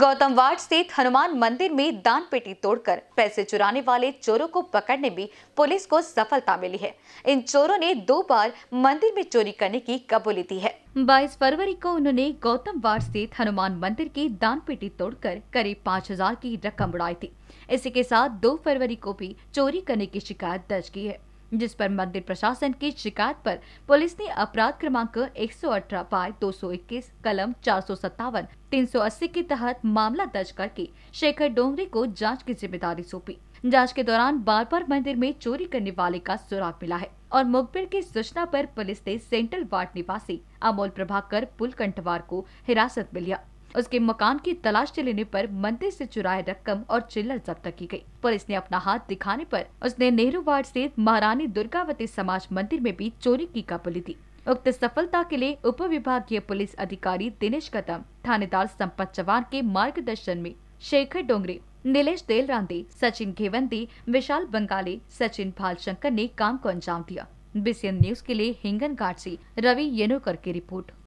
Gautam ward स्थित हनुमान मंदिर में दान पेटी तोड़कर पैसे चुराने वाले चोरों को पकड़ने में पुलिस को सफलता मिली है इन चोरों ने दो बार मंदिर में चोरी करने की कबूली दी है 22 फरवरी को उन्होंने गौतम वार्ड स्थित हनुमान मंदिर की दान पेटी तोड़कर करीब पाँच हजार की रकम उड़ाई थी इसी के साथ दो फरवरी को भी चोरी करने की शिकायत दर्ज की है जिस पर मंदिर प्रशासन की शिकायत पर पुलिस ने अपराध क्रमांक एक सौ अठारह दो सौ इक्कीस कलम चार सौ सत्तावन तीन सौ अस्सी के तहत मामला दर्ज करके शेखर डोंगरी को जांच की जिम्मेदारी सौंपी जांच के दौरान बार बार मंदिर में चोरी करने वाले का सुराग मिला है और मुखबिर की सूचना पर पुलिस ने सेंट्रल वार्ड निवासी अमोल प्रभाकर पुलकंठवार को हिरासत में लिया उसके मकान की तलाश लेने पर मंदिर से चुराए रकम और चिल्लर जब्त की गई। पुलिस ने अपना हाथ दिखाने पर उसने नेहरू वार्ड स्थित महारानी दुर्गावती समाज मंदिर में भी चोरी की कबूली दी उक्त सफलता के लिए उप विभागीय पुलिस अधिकारी दिनेश कदम थानेदार संपत चौहान के मार्गदर्शन में शेखर डोंगरे नीलेश देलरांदे सचिन घेवंती विशाल बंगाले सचिन भालशंकर ने काम को अंजाम दिया बीसीएन न्यूज के लिए हिंगन घाट ऐसी रवि येनोकर की रिपोर्ट